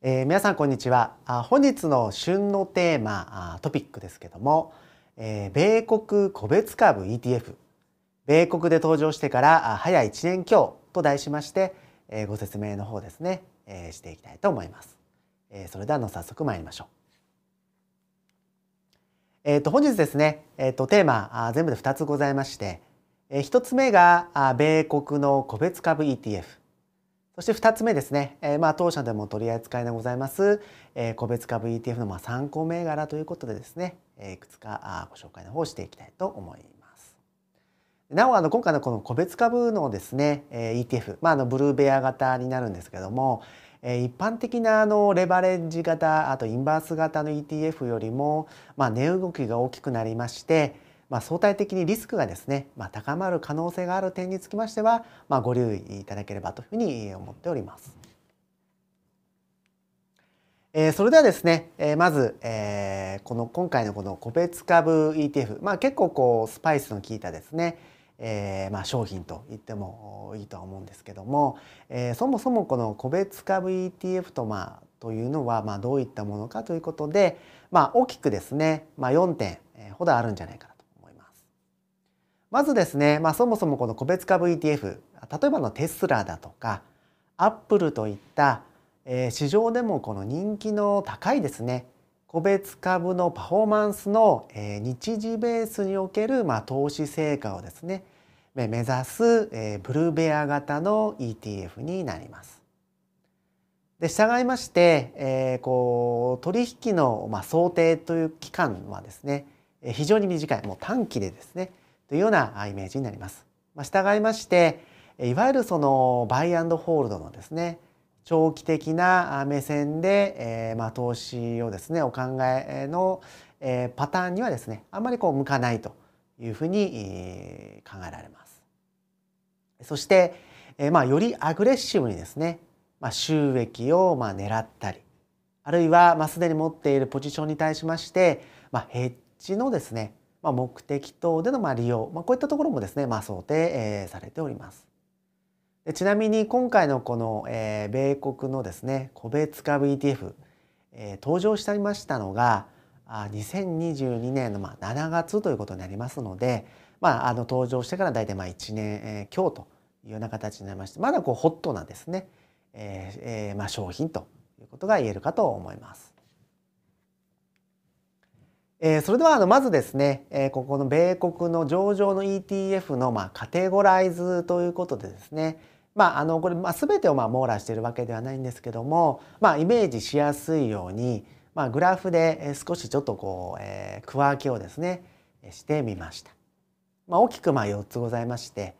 えー、皆さんこんにちは本日の旬のテーマトピックですけども、えー、米国個別株 ETF 米国で登場してから早1年強と題しまして、えー、ご説明の方ですね、えー、していきたいと思います、えー、それではの早速参りましょうえー、と本日ですね、えー、とテーマあ全部で2つございまして、えー、1つ目があ米国の個別株 ETF そして2つ目ですね、えー、まあ、当社でも取り扱いでございます、えー、個別株 ETF のま参考銘柄ということでですね、えー、いくつかご紹介の方していきたいと思います。なおあの今回のこの個別株のですね、え ETF、まあ、あのブルーベア型になるんですけども、え一般的なあのレバレッジ型あとインバース型の ETF よりも、ま値動きが大きくなりましてまあ、相対的にリスクがですね、まあ、高まる可能性がある点につきましては、まあ、ご留意いただければというふうに思っております。えー、それではですね、えー、まず、えー、この今回のこの個別株 ETF、まあ、結構こうスパイスの効いたですね、えーまあ、商品と言ってもいいとは思うんですけども、えー、そもそもこの個別株 ETF と,、まあ、というのは、まあ、どういったものかということで、まあ、大きくですね、まあ、4点ほどあるんじゃないかなまずですね、まあ、そもそもこの個別株 ETF 例えばのテスラだとかアップルといった、えー、市場でもこの人気の高いですね個別株のパフォーマンスの、えー、日時ベースにおける、まあ、投資成果をですね目指す、えー、ブルーベア型の ETF になります。で従いまして、えー、こう取引の、まあ、想定という期間はですね非常に短いもう短期でですねというようなイメージになります。まあ、従いましていわゆるそのバイアンドホールドのですね長期的な目線で、えー、まあ、投資をですねお考えの、えー、パターンにはですねあんまりこう向かないというふうに、考えられます。そして、えまあ、よりアグレッシブにですね、まあ、収益をま狙ったりあるいは、まあ、すでに持っているポジションに対しまして、まヘッジのですねまあ、目的等でのま利用、まあ、こういったところもですね、まあ、想定、えー、されております。でちなみに今回のこの、えー、米国のですね個別株 ETF、えー、登場していましたのがあ2022年のま7月ということになりますので、まあ、あの登場してから大体ま1年、えー、強というような形になりましてまだこうホットなですね、えー、えー、ま商品ということが言えるかと思います。えー、それではあのまずですね、えー、ここの米国の上場の ETF のまあカテゴライズということでですねまあ、あのこれ、まあ、全てをまあ網羅しているわけではないんですけども、まあ、イメージしやすいように、まあ、グラフで少しちょっとこう、えー、区分けをですねしてみました。まあ、大きくまあ4つございまして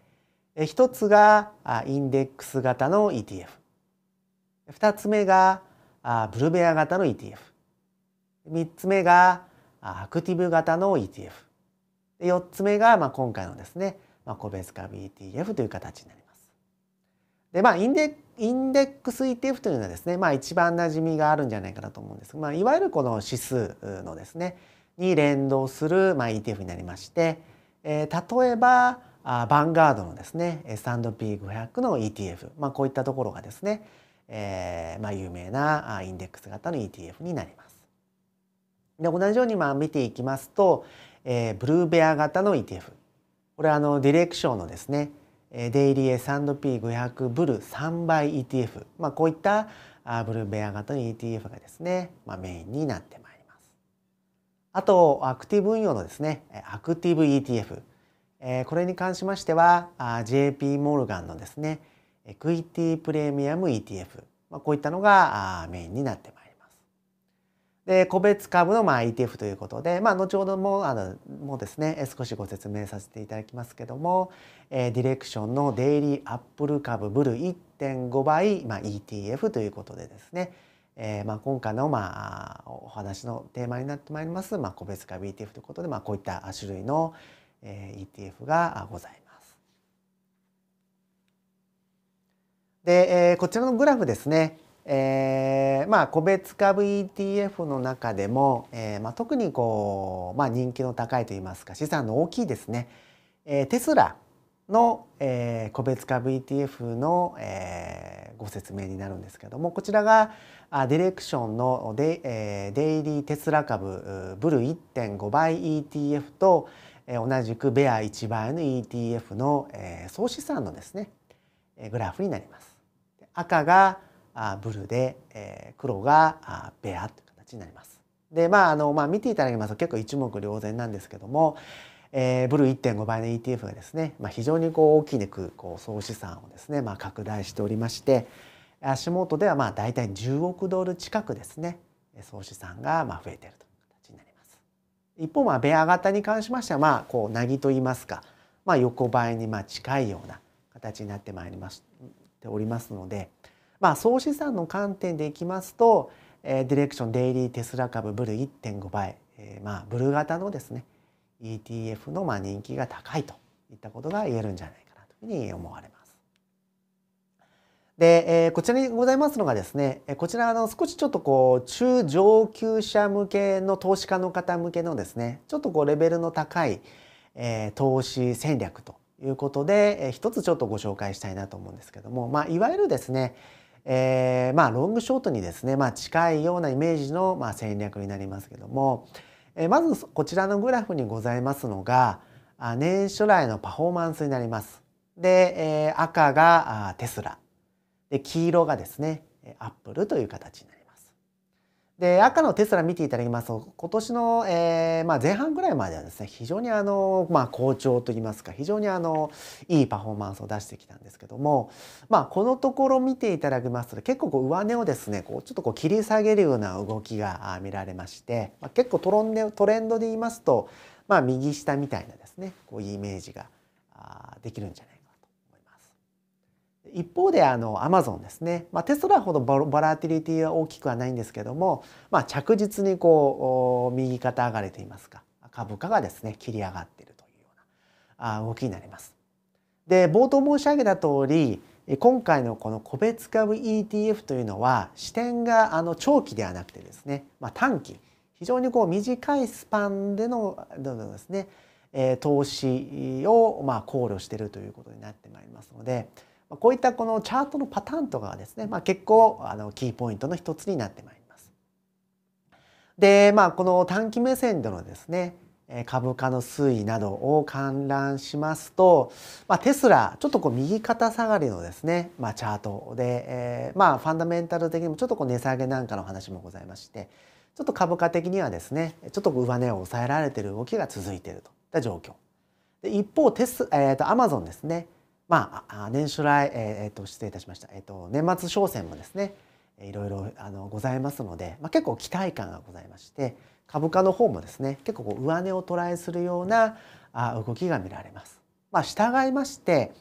1つがインデックス型の ETF2 つ目がブルベア型の ETF3 つ目がアクティブ型の ETF。4つ目が、まあ、今回のですね、まあ、個別株 ETF という形になります。で、まあインデ、インデックス ETF というのはですね、まあ、一番馴染みがあるんじゃないかなと思うんですが、まあ、いわゆるこの指数のですね、に連動する、まあ、ETF になりまして、えー、例えば、あバンガードのですねサンド p 5 0 0の ETF、まあ、こういったところがですね、えーまあ、有名なインデックス型の ETF になります。で同じようにまあ見ていきますと、えー、ブルーベア型の ETF これはあのディレクションのですねデイリー S&P500 ブル3倍 ETF、まあ、こういったブルーベア型の ETF がですね、まあ、メインになってまいります。あとアクティブ運用のですねアクティブ ETF、えー、これに関しましては JP モルガンのですねエクイティプレミアム ETF、まあ、こういったのがメインになってます。で個別株のまあ ETF ということで、まあ、後ほどもあのもうですね少しご説明させていただきますけども、えー、ディレクションのデイリーアップル株ブル1.5倍、まあ、ETF ということでですね、えー、まあ今回のまあお話のテーマになってまいります、まあ、個別株 ETF ということで、まあ、こういった種類の、えー、ETF がございます。で、えー、こちらのグラフですね、えーまあ、個別株 ETF の中でも、えーまあ、特にこう、まあ、人気の高いといいますか資産の大きいですね、えー、テスラの、えー、個別株 ETF の、えー、ご説明になるんですけどもこちらがあディレクションのデ,、えー、デイリーテスラ株ブル1.5倍 ETF と、えー、同じくベア1倍の ETF の、えー、総資産のですねグラフになります。赤がブルで、え黒がベアという形になります。でまああの、まあ、見ていただきますと結構一目瞭然なんですけども、えー、ブルー1.5倍の ETF がですね、まあ、非常にこう大きいくこう総資産をですね、まあ、拡大しておりまして足元ではまあ大体10億ドル近くですね総資産がまあ増えているという形になります。一方まあベア型に関しましてはまあこうなぎといいますか、まあ、横ばいにまあ近いような形になってまいりますておりますので。まあ、総資産の観点でいきますと、えー、ディレクションデイリーテスラ株ブル1.5倍、えー、まあブル型のですね ETF のまあ人気が高いといったことが言えるんじゃないかなというふうに思われます。で、えー、こちらにございますのがですねこちらの少しちょっとこう中上級者向けの投資家の方向けのですねちょっとこうレベルの高い、えー、投資戦略ということで、えー、一つちょっとご紹介したいなと思うんですけども、まあ、いわゆるですねえー、まあロングショートにですね、まあ、近いようなイメージの、まあ、戦略になりますけども、えー、まずこちらのグラフにございますのが年初来のパフォーマンスになります。で、えー、赤があテスラで黄色がですねアップルという形になります。で赤のテスラ見ていただきますと今年の、えーまあ、前半ぐらいまではですね非常にあの、まあ、好調といいますか非常にあのいいパフォーマンスを出してきたんですけども、まあ、このところ見ていただきますと結構こう上値をですねこうちょっとこう切り下げるような動きが見られまして、まあ、結構トロントレンドで言いますと、まあ、右下みたいなですねこういうイメージができるんじゃないか一方であのアマゾンですね、まあ、テスラほどボラティリティは大きくはないんですけども、まあ、着実にこう右肩上がりといいますか株価がですね切り上がっているというような動きになります。で冒頭申し上げた通り今回のこの個別株 ETF というのは視点があの長期ではなくてですね、まあ、短期非常にこう短いスパンでのですね投資をま考慮しているということになってまいりますので。こういったこのチャートのパターンとかはですね、まあ、結構あのキーポイントの一つになってまいります。で、まあ、この短期目線でのですね株価の推移などを観覧しますと、まあ、テスラちょっとこう右肩下がりのですね、まあ、チャートで、えー、まあファンダメンタル的にもちょっとこう値下げなんかの話もございましてちょっと株価的にはですねちょっと上値を抑えられている動きが続いているといった状況。で一方テス、えーと、とアマゾンですねまあ、年初来、えー、と失礼いたしました、えー、と年末商戦もですねいろいろあのございますので、まあ、結構期待感がございまして株価の方もですね結構こう上値をトライするようなあ動きが見られます。まあ、従いまして、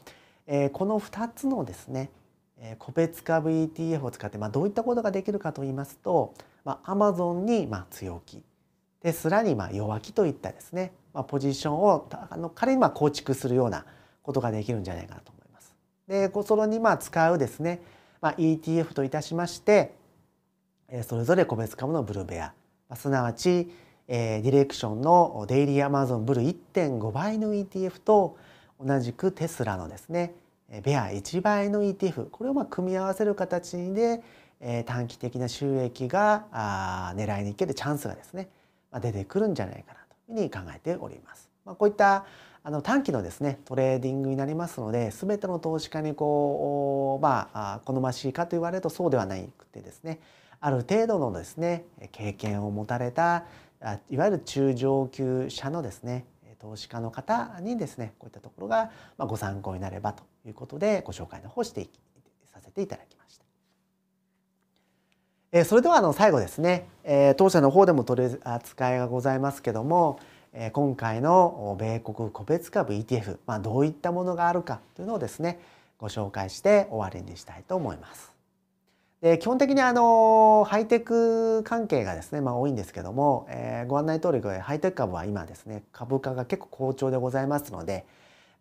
えー、この2つのですね、えー、個別株 ETF を使って、まあ、どういったことができるかと言いますと、まあ、ゾンにまあ強気テスラにまあ弱気といったですね、まあ、ポジションをあの仮にまあ構築するようなことができるんじゃないかなと思います。でそれにまあ使うですね、まあ、ETF といたしましてそれぞれ個別株のブルーベアすなわちディレクションのデイリーアマゾンブル1.5倍の ETF と同じくテスラのですねベア1倍の ETF これをまあ組み合わせる形で短期的な収益が狙いにいけるチャンスがですね出てくるんじゃないかなというふうに考えております。まあ、こういったあの短期のですねトレーディングになりますので全ての投資家にこうまあ好ましいかと言われるとそうではなくてですねある程度のですね経験を持たれたいわゆる中上級者のですね投資家の方にですねこういったところがご参考になればということでご紹介の方してさせていただきました。えそれではあの最後ですね、え当社の方でも取り扱いがございますけども、今回の米国個別株 ETF、まあ、どういったものがあるかというのをですねご紹介して終わりにしたいと思います。で基本的にあのハイテク関係がですね、まあ、多いんですけども、えー、ご案内通りハイテク株は今ですね株価が結構好調でございますので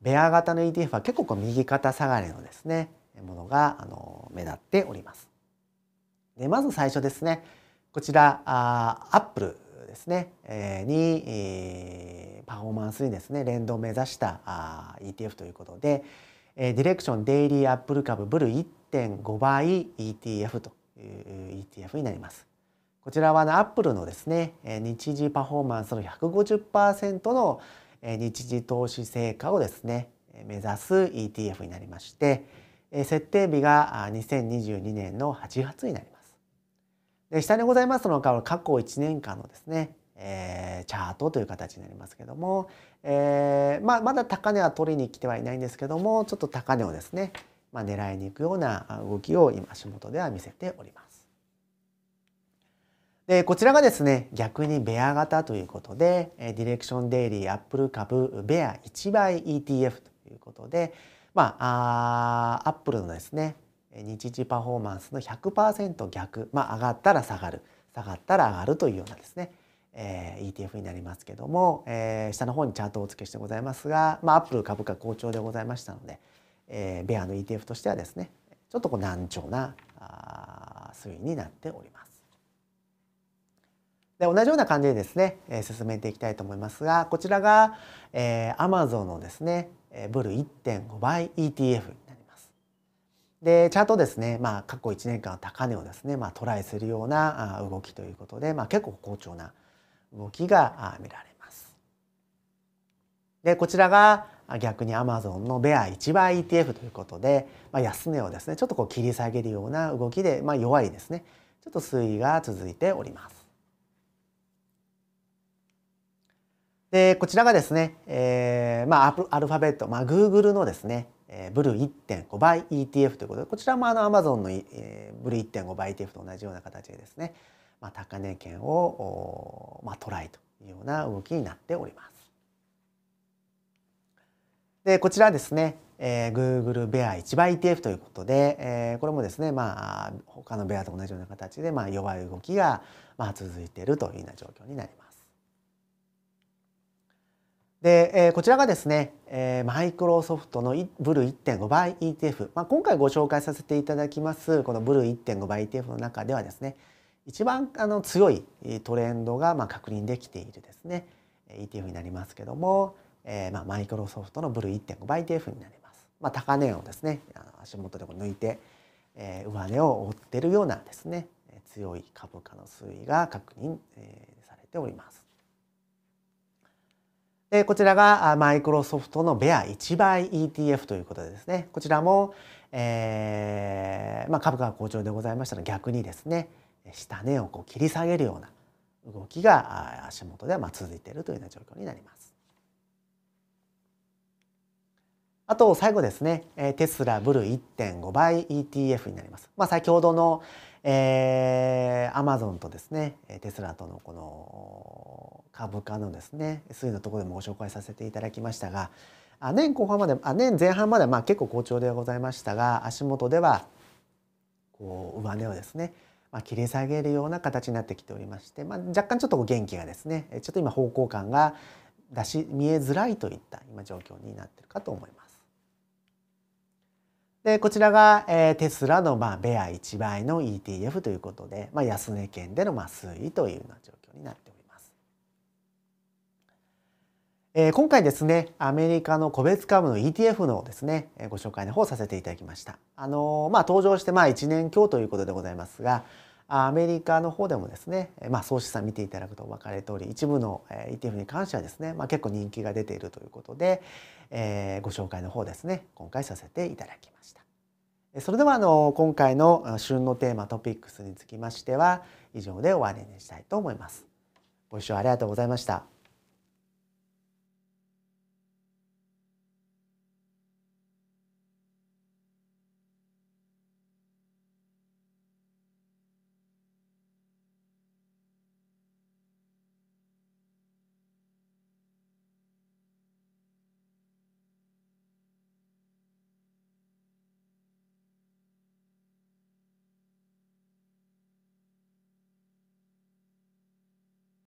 ベア型の ETF は結構こう右肩下がりのですねものがあの目立っております。でまず最初ですねこちらあアップルですね、えに、パフォーマンスにですね、連動を目指したあ ETF ということで、えディレクションデイリーアップル株ブル1.5倍 ETF という ETF になります。こちらはアップルのですね、日時パフォーマンスの150%の日時投資成果をですね、目指す ETF になりまして、設定日が2022年の8月になります。で下にございますのが過去1年間のですね、えー、チャートという形になりますけども、えー、まあ、まだ高値は取りに来てはいないんですけどもちょっと高値をですね、まあ、狙いに行くような動きを今足元では見せております。でこちらがですね逆にベア型ということでディレクションデイリーアップル株ベア1倍 ETF ということでまあアップルのですね日時パフォーマンスの100%逆、まあ、上がったら下がる下がったら上がるというようなですね、えー、ETF になりますけども、えー、下の方にチャートをお付けしてございますが、まあ、アップル株価好調でございましたので、えー、ベアの ETF としてはですねちょっとこう難聴なあ推移になっております。で同じような感じでですね、えー、進めていきたいと思いますがこちらが、えー、Amazon のですねブル1.5倍 ETF でチャートですね、まあ、過去1年間の高値をですね、まあ、トライするような動きということで、まあ、結構好調な動きが見られます。でこちらが逆にアマゾンのベア1倍 ETF ということで、まあ、安値をですねちょっとこう切り下げるような動きで、まあ、弱いですねちょっと推移が続いております。でこちらがですね、えーまあ、アルファベット、まあ、Google のですねえブルー1.5倍 ETF ということでこちらもあのアマゾンの、えブルー1.5倍 ETF と同じような形でですね、まあ、高値圏を、まあ、トライというような動きになっております。でこちらですね、えー、Google ベア1倍 ETF ということで、えー、これもですねまあ他のベアと同じような形で、まあ、弱い動きが、まあ、続いているというような状況になります。で、えー、こちらがですね、えー、マイクロソフトのブル1.5倍 ETF、まあ、今回ご紹介させていただきますこのブル1.5倍 ETF の中ではですね一番あの強いトレンドがまあ確認できているですね ETF になりますけども、えー、まあマイクロソフトのブル1.5倍 ETF になります。まあ、高値をですね足元で抜いて、えー、上値を追ってるようなですね強い株価の推移が確認、えされております。でこちらがマイクロソフトのベア1倍 ETF ということでですねこちらも、えーまあ、株価が好調でございましたら逆にですね下値をこう切り下げるような動きが足元ではまあ続いているというような状況になります。あと最後ですねテスラブル1.5倍 ETF になります。まあ、先ほどの、えー、アマゾンとですねテスラとのこの株価のですね推移のところでもご紹介させていただきましたが年後半まであ年前半までまあ結構好調でございましたが足元ではこう上値をですね、まあ、切り下げるような形になってきておりまして、まあ、若干ちょっと元気がですねちょっと今方向感が出し見えづらいといった今状況になってるかと思います。でこちらが、えー、テスラの、まあ、ベア1倍の ETF ということで、まあ、安値圏での、まあ、推移というような状況になっております。えー、今回ですねアメリカの個別株の ETF のですねえご紹介の方させていただきました。あのー、まあ、登場して、まあ、1年強ということでございますが、アメリカの方でもですね、まあ、総資産見ていただくと分かりの通り一部の ETF に関してはですね、まあ、結構人気が出ているということで、えー、ご紹介の方ですね今回させていただきました。それではあの今回の旬のテーマトピックスにつきましては以上で終わりにしたいと思います。ご視聴ありがとうございました。